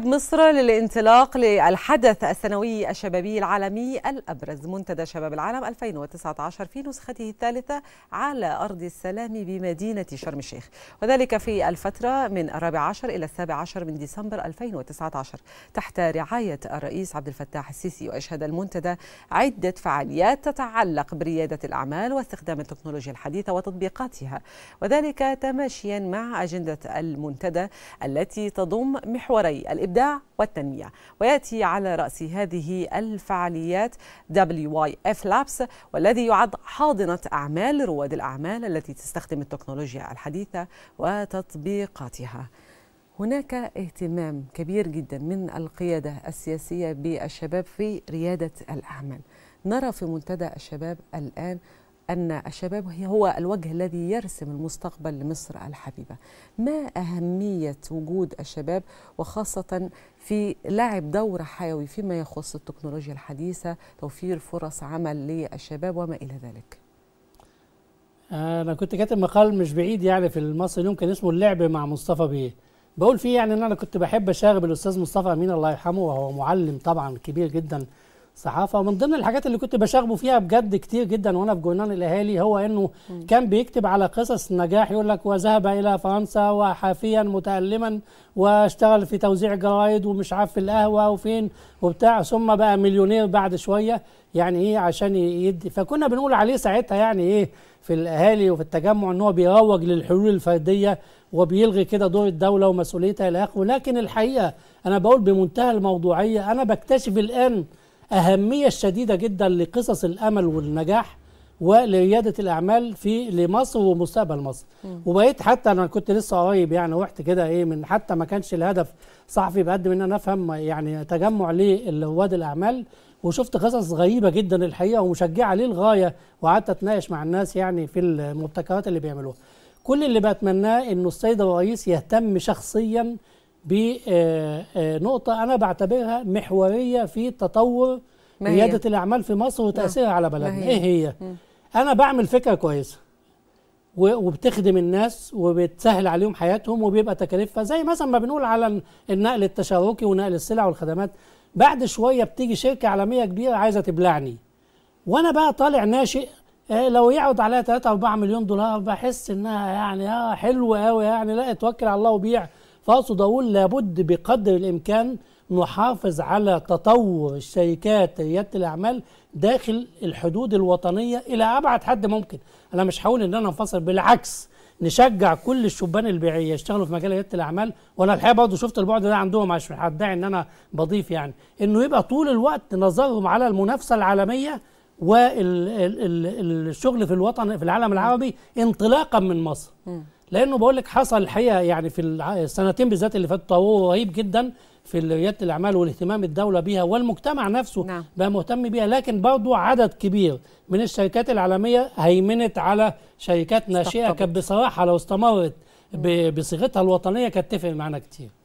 مصر للانطلاق للحدث السنوي الشبابي العالمي الأبرز منتدى شباب العالم 2019 في نسخته الثالثة على أرض السلام بمدينة شرم الشيخ وذلك في الفترة من الرابع عشر إلى السابع عشر من ديسمبر 2019 تحت رعاية الرئيس عبد الفتاح السيسي وأشهد المنتدى عدة فعاليات تتعلق بريادة الأعمال واستخدام التكنولوجيا الحديثة وتطبيقاتها وذلك تماشيا مع أجندة المنتدى التي تضم محوري الإبداع والتنمية ويأتي على رأس هذه الفعاليات WYF Labs والذي يعد حاضنة أعمال رواد الأعمال التي تستخدم التكنولوجيا الحديثة وتطبيقاتها هناك اهتمام كبير جدا من القيادة السياسية بالشباب في ريادة الأعمال نرى في منتدى الشباب الآن أن الشباب هو الوجه الذي يرسم المستقبل لمصر الحبيبة ما أهمية وجود الشباب وخاصة في لعب دور حيوي فيما يخص التكنولوجيا الحديثة توفير فرص عمل للشباب وما إلى ذلك أنا كنت كاتب مقال مش بعيد يعني في المصري اليوم كان اسمه اللعب مع مصطفى بيه بقول فيه يعني ان انا كنت بحب اشاغب الاستاذ مصطفى امين الله يرحمه وهو معلم طبعا كبير جدا صحافه ومن ضمن الحاجات اللي كنت بشاغبه فيها بجد كتير جدا وانا في جورنال الاهالي هو انه م. كان بيكتب على قصص نجاح يقول لك وذهب الى فرنسا وحافيا متالما واشتغل في توزيع جرايد ومش عارف في القهوه وفين وبتاع ثم بقى مليونير بعد شويه يعني ايه عشان يدي فكنا بنقول عليه ساعتها يعني ايه في الاهالي وفي التجمع ان هو بيروج للحلول الفرديه وبيلغي كده دور الدوله ومسؤوليتها الى اخره لكن الحقيقه انا بقول بمنتهى الموضوعيه انا بكتشف الان أهمية شديدة جدا لقصص الأمل والنجاح ولريادة الأعمال في لمصر ومستقبل مصر وبقيت حتى أنا كنت لسه قريب يعني رحت كده إيه من حتى ما كانش الهدف صحفي بقدم إن أنا أفهم يعني تجمع لرواد الأعمال وشفت قصص غريبه جدا الحقيقه ومشجعه للغايه وقعدت اتناقش مع الناس يعني في المبتكرات اللي بيعملوها. كل اللي بتمناه انه السيد الرئيس يهتم شخصيا بنقطه آه، آه، انا بعتبرها محوريه في تطور رياده الاعمال في مصر وتاثيرها نعم. على بلدنا ايه هي مم. انا بعمل فكره كويسه وبتخدم الناس وبتسهل عليهم حياتهم وبيبقى تكاليفها زي مثلا ما بنقول على النقل التشاركي ونقل السلع والخدمات بعد شويه بتيجي شركه عالميه كبيره عايزه تبلعني وانا بقى طالع ناشئ آه، لو يقعد عليها 3 4 مليون دولار بحس انها يعني اه حلوه قوي يعني لا اتوكل على الله وبيع فاقصد اقول لابد بقدر الامكان نحافظ على تطور الشركات رياده الاعمال داخل الحدود الوطنيه الى ابعد حد ممكن انا مش هقول ان انا انفصل بالعكس نشجع كل الشبان البيعيه يشتغلوا في مجال رياده الاعمال وانا الحقيقه برضه شفت البعد ده عندهم مش هدعي ان انا بضيف يعني انه يبقى طول الوقت نظرهم على المنافسه العالميه والشغل في الوطن في العالم العربي انطلاقا من مصر لانه بقول لك حصل الحقيقه يعني في السنتين بالذات اللي فاتوا تطور رهيب جدا في رياده الاعمال والاهتمام الدوله بيها والمجتمع نفسه نعم. بقى مهتم بيها لكن برضه عدد كبير من الشركات العالميه هيمنت على شركات ناشئه كانت بصراحه لو استمرت بصيغتها الوطنيه كانت تفرق معانا كتير